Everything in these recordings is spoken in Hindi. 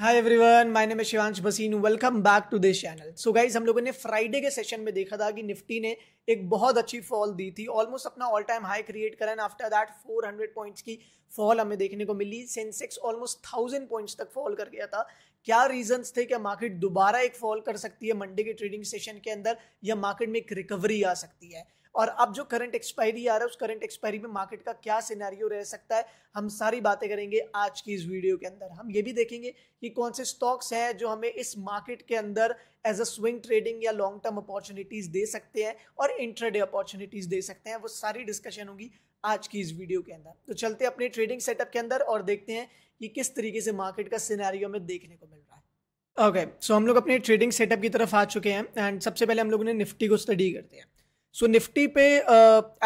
hi everyone my name Shivansh Baseen welcome back to this channel so guys हम लोगों ने फ्राइडे के सेशन में देखा था कि निफ्टी ने एक बहुत अच्छी फॉल दी थी ऑलमोस्ट अपना ऑल टाइम हाई क्रिएट करा एंड आफ्टर दैट 400 पॉइंट्स की फॉल हमें देखने को मिली सेंसेक्स ऑलमोस्ट थाउजेंड पॉइंट्स तक फॉल कर गया था क्या रीजंस थे क्या मार्केट दोबारा एक फॉल कर सकती है मंडे के ट्रेडिंग सेशन के अंदर या मार्केट में एक रिकवरी आ सकती है और अब जो करंट एक्सपायरी आ रहा है उस करंट एक्सपायरी में मार्केट का क्या सिनेरियो रह सकता है हम सारी बातें करेंगे आज की इस वीडियो के अंदर हम ये भी देखेंगे कि कौन से स्टॉक्स हैं जो हमें इस मार्केट के अंदर एज अ स्विंग ट्रेडिंग या लॉन्ग टर्म अपॉर्चुनिटीज दे सकते हैं और इंट्राडे अपॉर्चुनिटीज दे सकते हैं वो सारी डिस्कशन होगी आज की इस वीडियो के अंदर तो चलते अपने ट्रेडिंग सेटअप के अंदर और देखते हैं कि किस तरीके से मार्केट का सिनेरियो हमें देखने को मिल रहा है ओके okay, सो so हम लोग अपने ट्रेडिंग सेटअप की तरफ आ चुके हैं एंड सबसे पहले हम लोगों ने निफ्टी को स्टडी करते हैं सो निफ्टी पे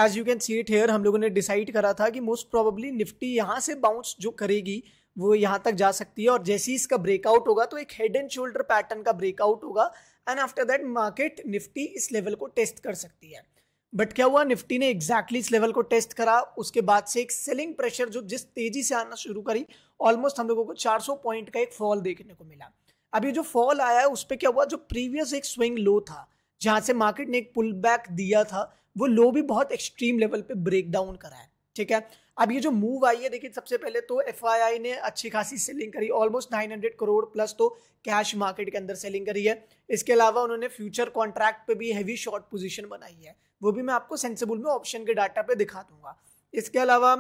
as you can see it here हम लोगों ने डिसाइड करा था कि मोस्ट प्रोबेबली निफ्टी यहाँ से बाउंस जो करेगी वो यहाँ तक जा सकती है और जैसे ही इसका ब्रेकआउट होगा तो एक हेड एंड शोल्डर पैटर्न का ब्रेकआउट होगा and after that market Nifty इस लेवल को टेस्ट कर सकती है बट क्या हुआ निफ्टी ने एग्जैक्टली exactly इस लेवल को टेस्ट करा उसके बाद से एक सेलिंग प्रेशर जो जिस तेजी से आना शुरू करी ऑलमोस्ट हम लोगों को 400 पॉइंट का एक फॉल देखने को मिला अभी जो फॉल आया है उस पर क्या हुआ जो प्रीवियस एक स्विंग लो था जहाँ से मार्केट ने एक पुल बैक दिया था वो लो भी बहुत एक्सट्रीम लेवल पे ब्रेक डाउन करा है ठीक है अब ये जो मूव आई है देखिए सबसे पहले तो एफ ने अच्छी खासी सेलिंग करी ऑलमोस्ट 900 करोड़ प्लस तो कैश मार्केट के अंदर सेलिंग करी है इसके अलावा उन्होंने फ्यूचर कॉन्ट्रैक्ट पे भी हैवी शॉर्ट पोजीशन बनाई है वो भी मैं आपको सेंसेबुल में ऑप्शन के डाटा पे दिखा दूंगा इसके अलावा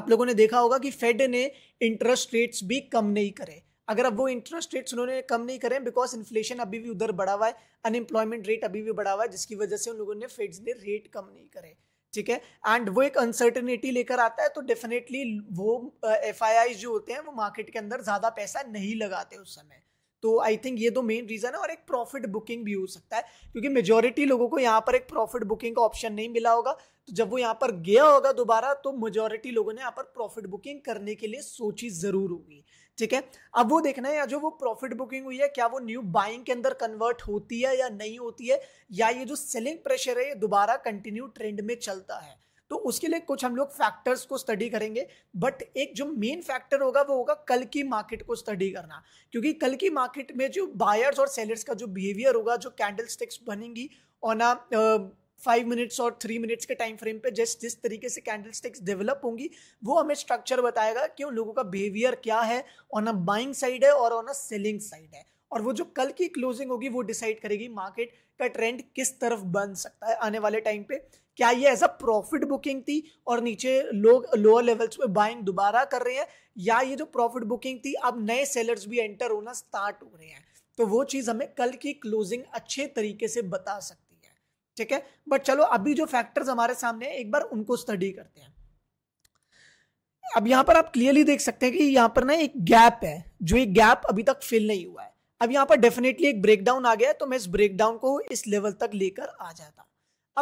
आप लोगों ने देखा होगा कि फेड ने इंटरेस्ट रेट्स भी कम नहीं करे अगर अब वो इंटरेस्ट रेट्स उन्होंने कम नहीं करें बिकॉज इन्फ्लेशन अभी भी उधर बढ़ा हुआ है अनएम्प्लॉयमेंट रेट अभी भी बढ़ा हुआ है जिसकी वजह से उन लोगों ने फेड्स ने रेट कम नहीं करे ठीक है एंड वो एक अनसर्टेनिटी लेकर आता है तो डेफिनेटली वो एफ uh, जो होते हैं वो मार्केट के अंदर ज़्यादा पैसा नहीं लगाते उस समय तो आई थिंक ये दो मेन रीज़न है और एक प्रॉफिट बुकिंग भी हो सकता है क्योंकि मेजोरिटी लोगों को यहाँ पर एक प्रॉफिट बुकिंग का ऑप्शन नहीं मिला होगा तो जब वो यहाँ पर गया होगा दोबारा तो मेजोरिटी लोगों ने यहाँ पर प्रॉफिट बुकिंग करने के लिए सोची जरूर होगी ठीक है अब वो देखना है या जो वो प्रॉफिट बुकिंग हुई है क्या वो न्यू बाइंग के अंदर कन्वर्ट होती है या नहीं होती है या ये जो सेलिंग प्रेशर है ये दोबारा कंटिन्यू ट्रेंड में चलता है तो उसके लिए कुछ हम लोग फैक्टर्स को स्टडी करेंगे बट एक जो मेन फैक्टर होगा वो होगा कल की मार्केट को स्टडी करना क्योंकि कल की मार्केट में जो बायर्स और सेलर्स का जो बिहेवियर होगा जो कैंडल स्टिक्स बनेंगी ऑन अ फाइव मिनट्स और थ्री मिनट्स के टाइम फ्रेम पे जस्ट जिस तरीके से कैंडल स्टिक्स डेवलप होंगी वो हमें स्ट्रक्चर बताएगा कि उन लोगों का बिहेवियर क्या है ऑन अ बाइंग साइड है और ऑन अ सेलिंग साइड है और वो जो कल की क्लोजिंग होगी वो डिसाइड करेगी मार्केट का ट्रेंड किस तरफ बन सकता है आने वाले टाइम पे क्या ये एज अ प्रॉफिट बुकिंग थी और नीचे लोग लोअर लेवल्स पे बाइंग दोबारा कर रहे हैं या ये जो प्रॉफिट बुकिंग थी अब नए सेलर्स भी एंटर होना स्टार्ट हो रहे हैं तो वो चीज़ हमें कल की क्लोजिंग अच्छे तरीके से बता सकती ठीक है बट चलो अभी जो फैक्टर्स हमारे सामने है एक बार उनको स्टडी करते हैं अब यहां पर आप क्लियरली देख सकते हैं कि यहां पर ना एक गैप है जो एक गैप अभी तक फिल नहीं हुआ है अब यहां पर डेफिनेटली एक ब्रेकडाउन आ गया है तो मैं इस ब्रेकडाउन को इस लेवल तक लेकर आ जाता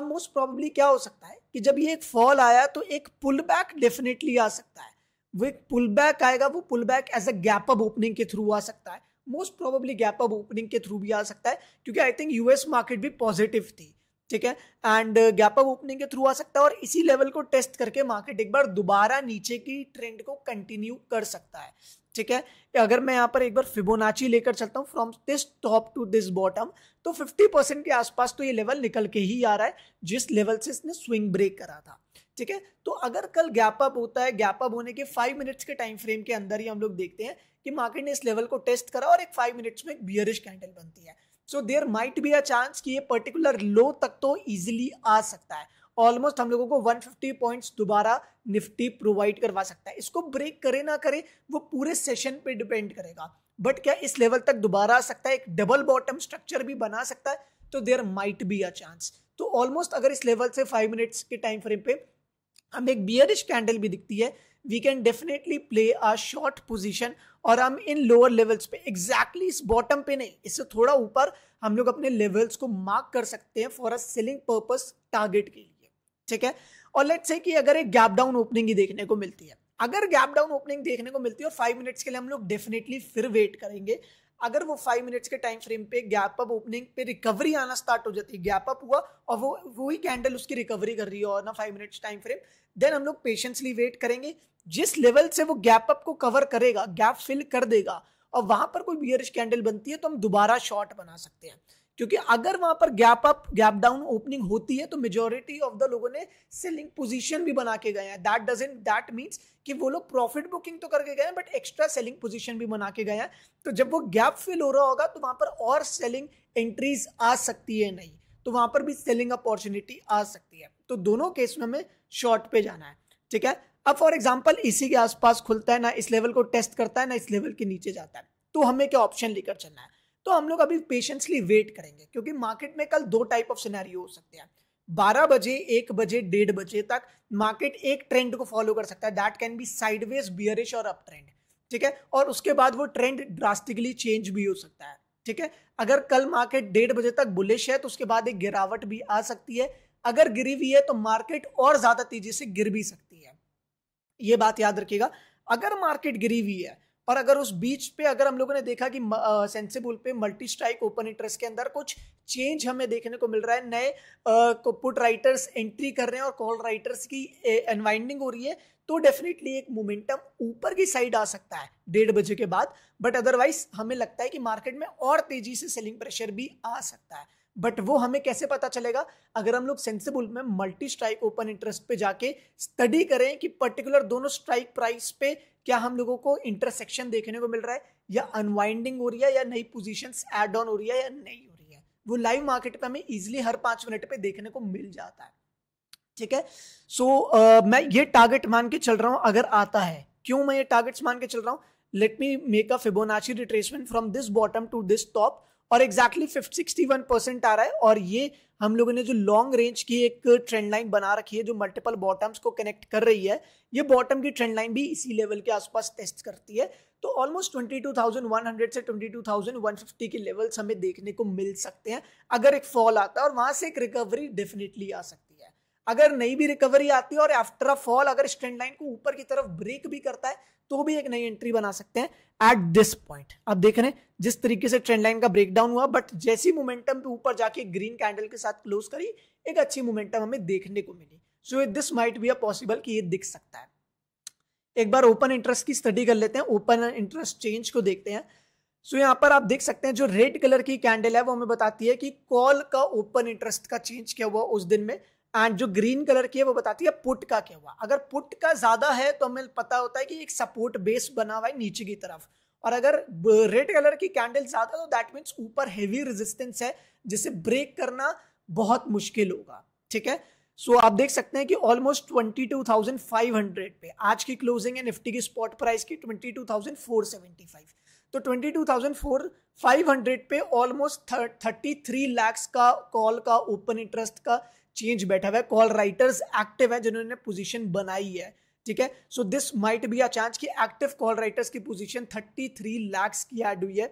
अब मोस्ट प्रॉब्ली क्या हो सकता है कि जब ये एक फॉल आया तो एक पुल बैक डेफिनेटली आ सकता है वो एक पुल बैक आएगा वो pull back as a gap up opening के थ्रू आ सकता है most probably gap up opening के थ्रू भी आ सकता है क्योंकि आई थिंक यूएस मार्केट भी पॉजिटिव थी ठीक है एंड गैप अप ओपनिंग के थ्रू आ सकता है और इसी लेवल को टेस्ट करके मार्केट एक बार दोबारा नीचे की ट्रेंड को कंटिन्यू कर सकता है ठीक है अगर मैं यहाँ पर एक बार फिबोनाची लेकर चलता हूँ from this top to this bottom तो 50 परसेंट के आसपास तो ये लेवल निकल के ही आ रहा है जिस लेवल से इसने स्विंग ब्रेक करा था ठीक है तो अगर कल गैप अप होता है गैप अप होने के फाइव मिनट्स के टाइम फ्रेम के अंदर ही हम लोग देखते हैं कि मार्केट ने इस लेवल को टेस्ट करा और एक फाइव मिनट्स में एक बियरिश कैंडल बनती है so there might be a chance कि ये पर्टिकुलर लो तक तो ईजिली आ सकता है ऑलमोस्ट हम लोगों को 150 पॉइंट्स दोबारा निफ्टी प्रोवाइड करवा सकता है इसको ब्रेक करे ना करे वो पूरे सेशन पे डिपेंड करेगा बट क्या इस लेवल तक दोबारा आ सकता है एक डबल बॉटम स्ट्रक्चर भी बना सकता है तो there might be a chance तो ऑलमोस्ट अगर इस लेवल से फाइव मिनट्स के टाइम फ्रेम पे हम एक बियरिश कैंडल भी दिखती है we can definitely play a short position और हम इन लोअर लेवल्स पे एग्जैक्टली exactly इस बॉटम पे नहीं इससे थोड़ा ऊपर हम लोग अपने लेवल्स को मार्क कर सकते हैं for a selling purpose target के लिए ठीक है और लेट्स से कि अगर एक गैप डाउन ओपनिंग ही देखने को मिलती है अगर गैप डाउन ओपनिंग देखने को मिलती है और फाइव मिनट्स के लिए हम लोग डेफिनेटली फिर वेट करेंगे अगर वो फाइव मिनट्स के टाइम फ्रेम पे गैप अप ओपनिंग पे रिकवरी आना स्टार्ट हो जाती है गैप अप हुआ और वो वही कैंडल उसकी रिकवरी कर रही है और ना five minutes time frame then हम लोग पेशेंसली वेट करेंगे जिस लेवल से वो गैप अप को कवर करेगा गैप फिल कर देगा और वहां पर कोई बियरिश कैंडल बनती है तो हम दोबारा शॉर्ट बना सकते हैं क्योंकि अगर वहां पर gap up gap down opening होती है तो मेजोरिटी ऑफ द लोगों ने सेलिंग पोजीशन भी बना के गए हैं दैट डजेंट दैट मीन्स कि वो लोग प्रॉफिट बुकिंग तो करके गए हैं बट एक्स्ट्रा सेलिंग पोजीशन भी बना के गए हैं तो जब वो गैप फिल हो रहा होगा तो वहां पर और सेलिंग एंट्रीज आ सकती है नहीं तो वहां पर भी सेलिंग अपॉर्चुनिटी आ सकती है तो दोनों केस में हमें शॉर्ट पे जाना है ठीक है अब फॉर एग्जाम्पल इसी के आसपास खुलता है ना इस लेवल को टेस्ट करता है ना इस लेवल के नीचे जाता है तो हमें क्या ऑप्शन लेकर चलना है तो हम लोग अभी पेशेंसली वेट करेंगे क्योंकि मार्केट में कल दो टाइप ऑफ सिनेरियो हो सकते हैं बारह बजे एक बजे डेढ़ बजे तक मार्केट एक ट्रेंड को फॉलो कर सकता है that can be sideways bearish और अप ट्रेंड ठीक है और उसके बाद वो ट्रेंड ड्रास्टिकली चेंज भी हो सकता है ठीक है अगर कल मार्केट डेढ़ बजे तक बुलिश है तो उसके बाद एक गिरावट भी आ सकती है अगर गिरी हुई है तो मार्केट और ज्यादा तेजी से गिर भी सकती है ये बात याद रखिएगा अगर मार्केट गिरी हुई है और अगर उस बीच पे अगर हम लोगों ने देखा कि सेंसेबुल पे मल्टी स्ट्राइक ओपन इंटरेस्ट के अंदर कुछ चेंज हमें देखने को मिल रहा है नए पुट राइटर्स एंट्री कर रहे हैं और कॉल राइटर्स की अनवाइंडिंग हो रही है तो डेफिनेटली एक मोमेंटम ऊपर की साइड आ सकता है डेढ़ बजे के बाद बट अदरवाइज हमें लगता है कि मार्केट में और तेजी से सेलिंग प्रेशर भी आ सकता है बट वो हमें कैसे पता चलेगा अगर हम लोग सेंसेबल में मल्टी स्ट्राइक ओपन इंटरेस्ट पे जाके स्टडी करें कि पर्टिकुलर दोनों स्ट्राइक प्राइस पे क्या हम लोगों को इंटरसेक्शन देखने को मिल रहा है या अनवाइंडिंग हो रही है या नई पोजिशन एड ऑन हो रही है या नहीं हो रही है वो लाइव मार्केट पे हमें इजिली हर पांच मिनट पे देखने को मिल जाता है ठीक है सो so, uh, मैं ये टारगेट मान के चल रहा हूं अगर आता है क्यों मैं ये टारगेट्स मान के चल रहा हूं let me make a Fibonacci retracement from this bottom to this top और exactly fifty sixty one percent आ रहा है और ये हम लोगों ने जो लॉन्ग रेंज की एक ट्रेंड लाइन बना रखी है जो मल्टीपल बॉटम्स को कनेक्ट कर रही है ये बॉटम की ट्रेंड लाइन भी इसी लेवल के आसपास टेस्ट करती है तो ऑलमोस्ट 22,100 से 22,150 के लेवल्स हमें देखने को मिल सकते हैं अगर एक फॉल आता है और वहां से एक रिकवरी डेफिनेटली आ सकती है अगर नई भी रिकवरी आती है और आफ्टर अ फॉल अगर स्टैंड लाइन को ऊपर की तरफ ब्रेक भी करता है तो भी एक नई एंट्री बना सकते हैं एट दिस पॉइंट आप देख रहे हैं जिस तरीके से ट्रेंड लाइन का ब्रेकडाउन हुआ बट जैसी मोमेंटम पे ऊपर जाके ग्रीन कैंडल के साथ क्लोज करी एक अच्छी मोमेंटम हमें देखने को मिली so this might be a possible कि ये दिख सकता है एक बार ओपन इंटरेस्ट की स्टडी कर लेते हैं ओपन इंटरेस्ट चेंज को देखते हैं सो so, यहाँ पर आप देख सकते हैं जो रेड कलर की कैंडल है वो हमें बताती है कि कॉल का ओपन इंटरेस्ट का चेंज क्या हुआ उस दिन में एंड जो ग्रीन कलर की है वो बताती है पुट का क्या हुआ अगर पुट का ज़्यादा है तो हमें पता होता है कि एक सपोर्ट बेस बना हुआ है नीचे की तरफ और अगर रेड कलर की कैंडल ज़्यादा तो दैट मीन्स ऊपर हेवी रेजिस्टेंस है जिसे ब्रेक करना बहुत मुश्किल होगा ठीक है सो so, आप देख सकते हैं कि ऑलमोस्ट 22,500 पे आज की क्लोजिंग है निफ्टी की स्पॉट प्राइस की 22,475 तो 22,400 पे ऑलमोस्ट 33 लाख का कॉल का ओपन इंटरेस्ट का चेंज बैठा हुआ है कॉल राइटर्स एक्टिव है जिन्होंने पोजिशन बनाई है ठीक है so this might be a chance कि एक्टिव कॉल राइटर्स की पोजिशन थर्टी थ्री लैक्स की एड हुई है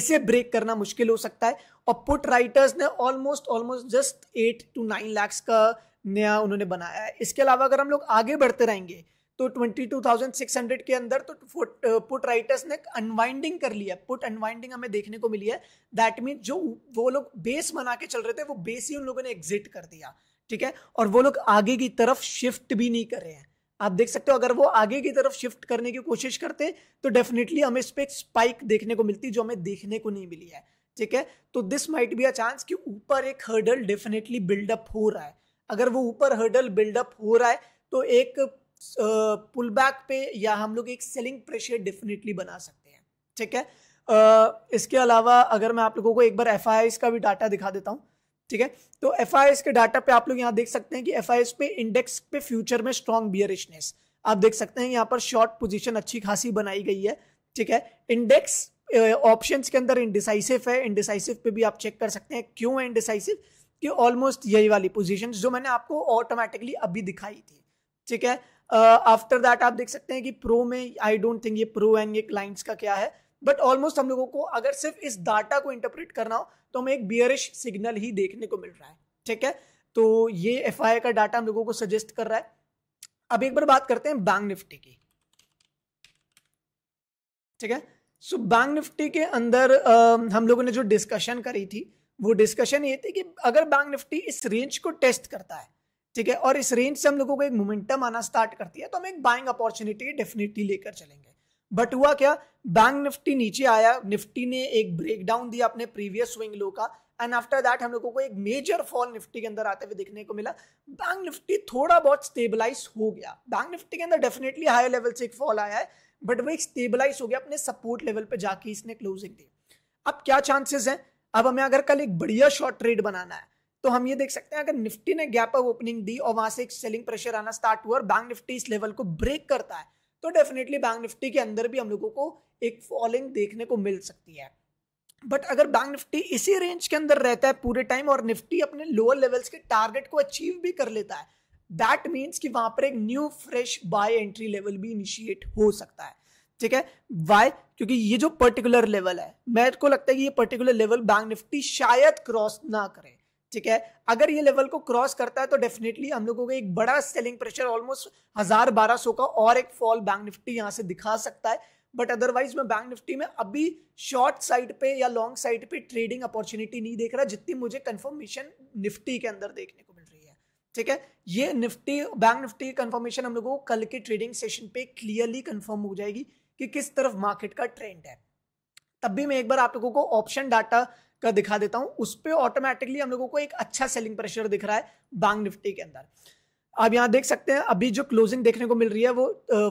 इसे ब्रेक करना मुश्किल हो सकता है और पुट राइटर्स ने almost almost just eight to nine lakhs का नया उन्होंने बनाया है इसके अलावा अगर हम लोग आगे बढ़ते रहेंगे तो 22,600 के अंदर तो पुट राइटर्स uh, ने अनवाइंडिंग कर लिया पुट अनवाइंडिंग हमें देखने को मिली है दैट मीन जो वो लोग बेस बना के चल रहे थे वो बेस ही उन लोगों ने एग्जिट कर दिया ठीक है और वो लोग आगे की तरफ शिफ्ट भी नहीं कर रहे हैं आप देख सकते हो अगर वो आगे की तरफ शिफ्ट करने की कोशिश करते तो डेफिनेटली हमें इस पर एक स्पाइक देखने को मिलती जो हमें देखने को नहीं मिली है ठीक है तो this might be a chance कि ऊपर एक हर्डल डेफिनेटली बिल्डअप हो रहा है अगर वो ऊपर हर्डल बिल्डअप हो रहा है तो एक पुल बैक पे या हम लोग एक सेलिंग प्रेशर डेफिनेटली बना सकते हैं ठीक है Uh, इसके अलावा अगर मैं आप लोगों को एक बार एफ का भी डाटा दिखा देता हूँ ठीक है तो एफ के डाटा पे आप लोग यहाँ देख सकते हैं कि एफ पे इंडेक्स पे फ्यूचर में स्ट्रॉन्ग बियरिशनेस आप देख सकते हैं यहाँ पर शॉर्ट पोजीशन अच्छी खासी बनाई गई है ठीक है इंडेक्स ऑप्शंस के अंदर इंडिसाइसिव है इंडिसाइसिव पे भी आप चेक कर सकते हैं क्यों है इंडिसाइसिव कि ऑलमोस्ट यही वाली पोजीशंस जो मैंने आपको ऑटोमेटिकली अभी दिखाई थी ठीक है आफ्टर uh, दैट आप देख सकते हैं कि प्रो में आई डोंट थिंक ये प्रो एंड ये क्लाइंट्स का क्या है बट ऑलमोस्ट हम लोगों को अगर सिर्फ इस डाटा को इंटरप्रेट करना हो तो हमें एक बियरिश सिग्नल ही देखने को मिल रहा है ठीक है तो ये एफ का डाटा हम लोगों को सजेस्ट कर रहा है अब एक बार बात करते हैं बैंक निफ्टी की ठीक है सो बैंक निफ्टी के अंदर आ, um, हम लोगों ने जो डिस्कशन करी थी वो डिस्कशन ये थी कि अगर बैंक निफ्टी इस रेंज को टेस्ट करता है ठीक है और इस रेंज से हम लोगों को एक मोमेंटम आना स्टार्ट करती है तो हम एक बाइंग अपॉर्चुनिटी डेफिनेटली लेकर चलेंगे बट हुआ क्या बैंक निफ्टी नीचे आया निफ्टी ने एक ब्रेक डाउन दिया अपने प्रीवियस स्विंग लो का एंड आफ्टर दैट हम लोगों को एक मेजर फॉल निफ्टी के अंदर आते हुए देखने को मिला बैंक निफ्टी थोड़ा बहुत स्टेबलाइज हो गया बैंक निफ्टी के अंदर डेफिनेटली हायर लेवल से एक फॉल आया है बट वो एक स्टेबलाइज हो गया अपने सपोर्ट लेवल पे जाके इसने क्लोजिंग दी अब क्या चांसेस हैं अब हमें अगर कल एक बढ़िया शॉर्ट ट्रेड बनाना है तो हम ये देख सकते हैं अगर निफ्टी ने गैप अप ओपनिंग दी और वहां से एक सेलिंग प्रेशर आना स्टार्ट हुआ और बैंक निफ्टी इस लेवल को ब्रेक करता है तो डेफिनेटली बैंक निफ्टी के अंदर भी हम लोगों को एक फॉलिंग देखने को मिल सकती है बट अगर बैंक निफ्टी इसी रेंज के अंदर रहता है पूरे टाइम और निफ्टी अपने लोअर लेवल्स के टारगेट को अचीव भी कर लेता है दैट मीन्स कि वहां पर एक new fresh buy entry level भी इनिशिएट हो सकता है ठीक है वाई क्योंकि ये जो पर्टिकुलर लेवल है मेरे को लगता है कि ये पर्टिकुलर लेवल बैंक निफ्टी शायद क्रॉस ना करे ठीक है अगर ये लेवल को क्रॉस करता है तो डेफिनेटली हम लोगों को एक बड़ा सेलिंग प्रेशर ऑलमोस्ट हजार बारह सौ का और एक फॉल बैंक निफ्टी यहाँ से दिखा सकता है बट अदरवाइज मैं बैंक निफ्टी में अभी शॉर्ट साइड पे या लॉन्ग साइड पे ट्रेडिंग अपॉर्चुनिटी नहीं देख रहा जितनी मुझे कंफर्मेशन निफ्टी के अंदर देखने को मिल रही है ठीक है ये निफ्टी बैंक निफ्टी कंफर्मेशन हम लोगों को कल के ट्रेडिंग सेशन पे क्लियरली कंफर्म हो जाएगी कि किस तरफ मार्केट का ट्रेंड है तब भी मैं एक बार आप लोगों को ऑप्शन डाटा का दिखा देता हूं उस पर ऑटोमेटिकली हम लोगों को एक अच्छा सेलिंग प्रेशर दिख रहा है बैंक निफ्टी के अंदर आप यहाँ देख सकते हैं अभी जो क्लोजिंग देखने को मिल रही है वो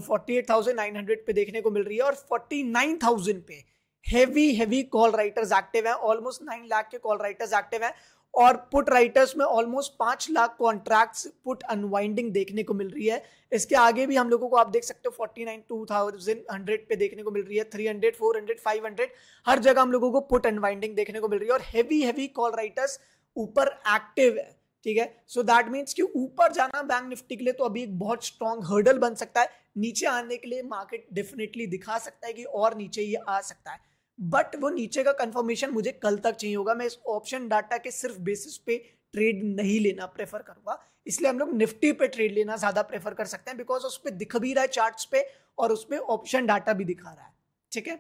forty eight thousand nine hundred पे देखने को मिल रही है और फोर्टी नाइन थाउजेंड पे heavy heavy call writers active हैं ऑलमोस्ट नाइन लाख के कॉल राइटर्स एक्टिव हैं और पुट राइटर्स में ऑलमोस्ट पांच लाख कॉन्ट्रैक्ट्स पुट अनवाइंडिंग देखने को मिल रही है इसके आगे भी हम लोगों को आप देख सकते हो forty nine two thousand hundred पे देखने को मिल रही है three hundred four hundred five hundred हर जगह हम लोगों को पुट अनवाइंडिंग देखने को मिल रही है और हैवी हैवी कॉल राइटर्स ऊपर एक्टिव है ठीक है सो दैट मीन्स कि ऊपर जाना बैंक निफ्टी के लिए तो अभी एक बहुत स्ट्रांग हर्डल बन सकता है नीचे आने के लिए मार्केट डेफिनेटली दिखा सकता है कि और नीचे ये आ सकता है बट वो नीचे का कंफर्मेशन मुझे कल तक चाहिए होगा मैं इस ऑप्शन डाटा के सिर्फ बेसिस पे ट्रेड नहीं लेना प्रेफर करूंगा इसलिए हम लोग निफ्टी पे ट्रेड लेना ज़्यादा प्रेफर कर सकते हैं बिकॉज उस पर दिख भी रहा है चार्ट्स पे और उस पर ऑप्शन डाटा भी दिखा रहा है ठीक है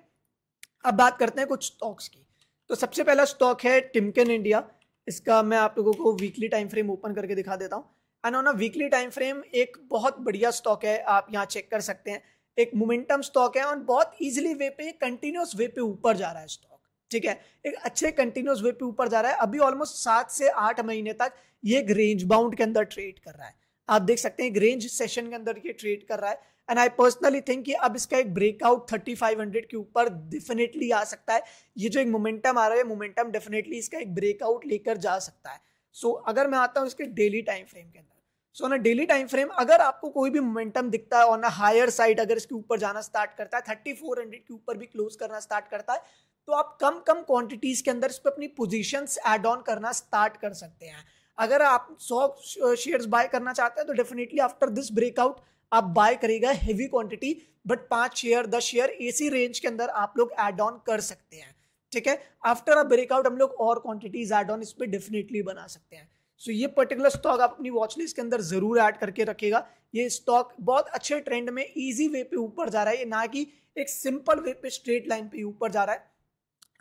अब बात करते हैं कुछ स्टॉक्स की तो सबसे पहला स्टॉक है टिमकन इंडिया इसका मैं आप लोगों को वीकली टाइम फ्रेम ओपन करके दिखा देता हूँ and on a weekly time frame एक बहुत बढ़िया स्टॉक है आप यहाँ चेक कर सकते हैं एक मोमेंटम स्टॉक है और बहुत ईजिली वे पे कंटिन्यूस वे पे ऊपर जा रहा है स्टॉक ठीक है एक अच्छे कंटिन्यूस वे पे ऊपर जा रहा है अभी ऑलमोस्ट सात से आठ महीने तक ये एक रेंज बाउंड के अंदर ट्रेड कर रहा है आप देख सकते हैं एक रेंज सेशन के अंदर ये ट्रेड कर रहा है एंड आई पर्सनली थिंक कि अब इसका एक ब्रेकआउट 3500 के ऊपर डेफिनेटली आ सकता है ये जो एक मोमेंटम आ रहा है मोमेंटम डेफिनेटली इसका एक ब्रेकआउट लेकर जा सकता है सो so, अगर मैं आता हूँ इसके डेली टाइम फ्रेम के अंदर so on a daily time frame अगर आपको कोई भी मोमेंटम दिखता है ऑन अ हायर साइड अगर इसके ऊपर जाना स्टार्ट करता है थर्टी फोर हंड्रेड के ऊपर भी क्लोज करना स्टार्ट करता है तो आप कम कम क्वांटिटीज के अंदर इस पर अपनी पोजिशन एड ऑन करना स्टार्ट कर सकते हैं अगर आप सौ शेयर्स बाय करना चाहते हैं तो डेफिनेटली आफ्टर दिस ब्रेकआउट आप बाय करेगा हेवी क्वांटिटी बट पांच शेयर दस शेयर एसी रेंज के अंदर आप लोग एड ऑन कर सकते हैं ठीक है आफ्टर अ ब्रेकआउट हम लोग और क्वांटिटीज एड ऑन इस पर डेफिनेटली बना सकते हैं सो ये पर्टिकुलर स्टॉक आप अपनी वॉच लिस्ट के अंदर जरूर ऐड करके रखेगा ये स्टॉक बहुत अच्छे ट्रेंड में ईजी वे पे ऊपर जा रहा है ये ना कि एक सिंपल वे पे स्ट्रेट लाइन पे ऊपर जा रहा है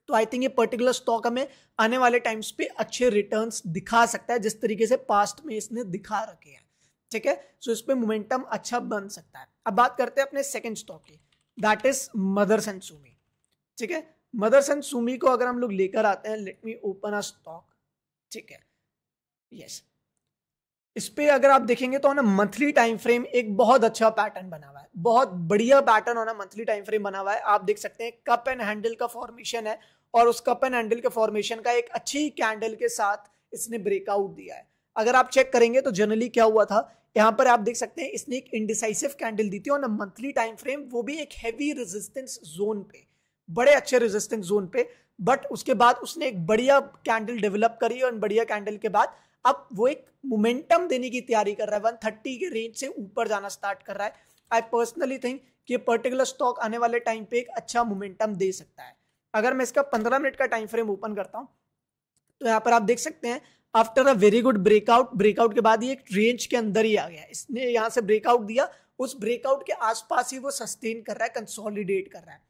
तो आई थिंक ये पर्टिकुलर स्टॉक हमें आने वाले टाइम्स पे अच्छे रिटर्न दिखा सकता है जिस तरीके से पास्ट में इसने दिखा रखे हैं ठीक है सो इस पर मोमेंटम अच्छा बन सकता है अब बात करते हैं अपने सेकेंड स्टॉक की that is Mother and Sumi ठीक है मदर एंड सुमी को अगर हम लोग लेकर आते हैं let me open a stock ठीक है यस इस पर अगर आप देखेंगे तो ना मंथली टाइम फ्रेम एक बहुत अच्छा पैटर्न बना हुआ है बहुत बढ़िया पैटर्न होना मंथली टाइम फ्रेम बना हुआ है आप देख सकते हैं कप एंड हैंडल का फॉर्मेशन है और उस कप एंड हैंडल के फॉर्मेशन का एक अच्छी कैंडल के साथ इसने ब्रेकआउट दिया है अगर आप चेक करेंगे तो जनरली क्या हुआ था यहां पर आप देख सकते हैं इसने एक इंडिसाइसिव कैंडल दी थी और मंथली टाइम फ्रेम वो भी एक हैवी रेजिस्टेंस जोन पे बड़े अच्छे रेजिस्टेंस जोन पे बट उसके बाद उसने एक बढ़िया कैंडल डेवलप करी और बढ़िया कैंडल के बाद अब वो एक मोमेंटम देने की तैयारी कर रहा है 130 के रेंज से ऊपर जाना स्टार्ट कर रहा है आई पर्सनली थिंक कि पर्टिकुलर स्टॉक आने वाले टाइम पे एक अच्छा मोमेंटम दे सकता है अगर मैं इसका 15 मिनट का टाइम फ्रेम ओपन करता हूँ तो यहाँ पर आप देख सकते हैं after a very good breakout breakout के बाद ये एक रेंज के अंदर ही आ गया इसने यहाँ से ब्रेकआउट दिया उस ब्रेकआउट के आसपास ही वो सस्टेन कर रहा है कंसोलिडेट कर रहा है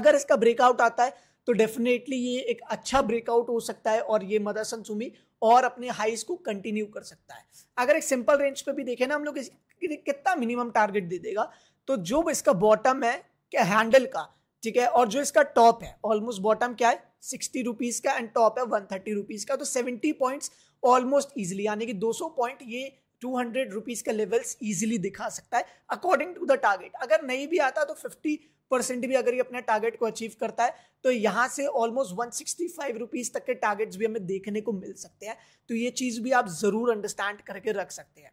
अगर इसका ब्रेकआउट आता है तो डेफिनेटली ये एक अच्छा ब्रेकआउट हो सकता है और ये मदरसन सुमी और अपने हाइस को कंटिन्यू कर सकता है अगर एक सिंपल रेंज पे भी देखें ना हम लोग कितना मिनिमम टारगेट दे देगा तो जो इसका बॉटम है क्या हैंडल का ठीक है और जो इसका टॉप है ऑलमोस्ट बॉटम क्या है सिक्सटी रुपीज का एंड टॉप है वन थर्टी रुपीज का तो सेवेंटी पॉइंट्स ऑलमोस्ट इजिली यानी कि दो सौ पॉइंट ये टू हंड्रेड रुपीज का लेवल्स इजिली दिखा सकता है अकॉर्डिंग टू द टारगेट अगर नहीं भी आता तो फिफ्टी परसेंट भी अगर ये अपने टारगेट को अचीव करता है तो यहाँ से almost one sixty five rupees तक के टारगेट्स भी हमें देखने को मिल सकते हैं तो ये चीज़ भी आप ज़रूर अंडरस्टैंड करके रख सकते हैं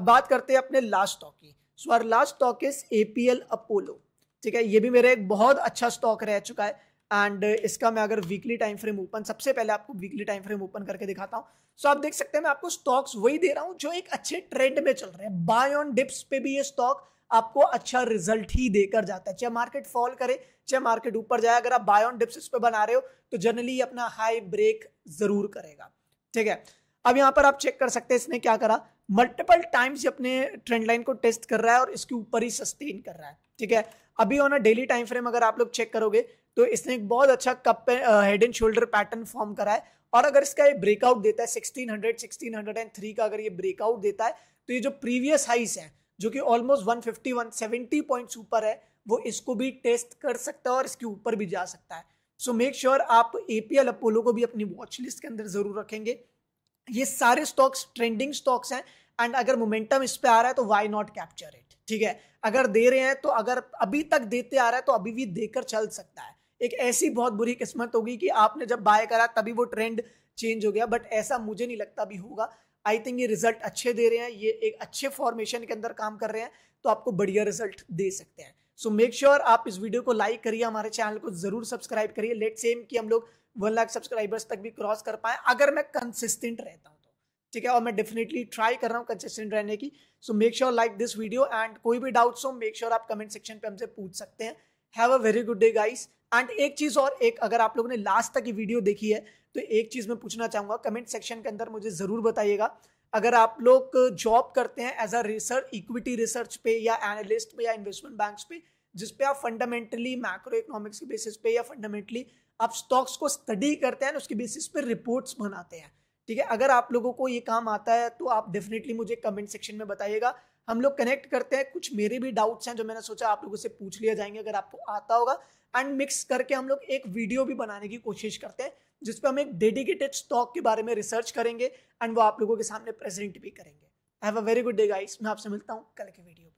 अब बात करते हैं अपने लास्ट स्टॉक की so our last stock is A P L Apollo ठीक है ये भी मेरा एक बहुत अच्छा स्टॉक रह चुका है एंड इसका मैं अगर वीकली टाइम फ्रेम ओपन सबसे पहले आपको वीकली टाइम फ्रेम ओपन करके दिखाता हूँ सो so, आप देख सकते हैं मैं आपको स्टॉक्स वही दे रहा हूँ जो एक अच्छे ट्रेंड में चल रहे हैं बाय ऑन डिप्स पे भी ये स्टॉक आपको अच्छा रिजल्ट ही देकर जाता है चाहे मार्केट फॉल करे चाहे मार्केट ऊपर जाए अगर आप बाय ऑन डिप्स पे बना रहे हो तो जनरली अपना हाई ब्रेक जरूर करेगा ठीक है अब यहाँ पर आप चेक कर सकते हैं इसने क्या करा मल्टीपल टाइम्स अपने ट्रेंड लाइन को टेस्ट कर रहा है और इसके ऊपर ही सस्टेन कर रहा है ठीक है अभी on a daily time frame अगर आप लोग चेक करोगे तो इसने एक बहुत अच्छा cup head and shoulder pattern form करा है और अगर इसका ये ब्रेकआउट देता है 1600 1603 का अगर ये ब्रेकआउट देता है तो ये जो प्रीवियस हाइस है जो कि ऑलमोस्ट 151 सेवेंटी पॉइंट ऊपर है वो इसको भी टेस्ट कर सकता है और इसके ऊपर भी जा सकता है सो मेक श्योर आप एपीएल अपोलो को भी अपनी वॉच लिस्ट के अंदर जरूर रखेंगे ये सारे स्टॉक्स ट्रेंडिंग स्टॉक्स हैं एंड अगर मोमेंटम इस पे आ रहा है तो वाई नॉट कैप्चर इट ठीक है अगर दे रहे हैं तो अगर अभी तक देते आ रहा है तो अभी भी देकर चल सकता है एक ऐसी बहुत बुरी किस्मत होगी कि आपने जब बाय करा तभी वो ट्रेंड चेंज हो गया बट ऐसा मुझे नहीं लगता भी होगा आई थिंक ये रिजल्ट अच्छे दे रहे हैं ये एक अच्छे फॉर्मेशन के अंदर काम कर रहे हैं तो आपको बढ़िया रिजल्ट दे सकते हैं सो मेक श्योर आप इस वीडियो को लाइक करिए हमारे चैनल को जरूर सब्सक्राइब करिए लेट सेम कि हम लोग वन लाख सब्सक्राइबर्स तक भी क्रॉस कर पाए अगर मैं कंसिस्टेंट रहता हूँ तो ठीक है और मैं डेफिनेटली ट्राई कर रहा हूँ कंसिस्टेंट रहने की so make sure like this video and कोई भी डाउट्स हो मेक श्योर आप कमेंट सेक्शन पे हमसे पूछ सकते हैं have a very good day guys and एक चीज और एक अगर आप लोगों ने लास्ट तक ये वीडियो देखी है तो एक चीज मैं पूछना चाहूंगा कमेंट सेक्शन के अंदर मुझे जरूर बताइएगा अगर आप लोग जॉब करते हैं as a research equity research पे या एनालिस्ट पे या इन्वेस्टमेंट बैंक्स पे जिस पे आप फंडामेंटली मैक्रो इकोनॉमिक्स के बेसिस पे या फंडामेंटली आप स्टॉक्स को स्टडी करते हैं उसके बेसिस पे रिपोर्ट्स बनाते हैं ठीक है अगर आप लोगों को ये काम आता है तो आप डेफिनेटली मुझे कमेंट सेक्शन में बताइएगा हम लोग कनेक्ट करते हैं कुछ मेरे भी डाउट्स हैं जो मैंने सोचा आप लोगों से पूछ लिया जाएंगे अगर आपको आता होगा एंड मिक्स करके हम लोग एक वीडियो भी बनाने की कोशिश करते हैं जिसपे हम एक डेडिकेटेड स्टॉक के बारे में रिसर्च करेंगे एंड वो आप लोगों के सामने प्रेजेंट भी करेंगे have a very good day guys मैं आपसे मिलता हूँ कल के वीडियो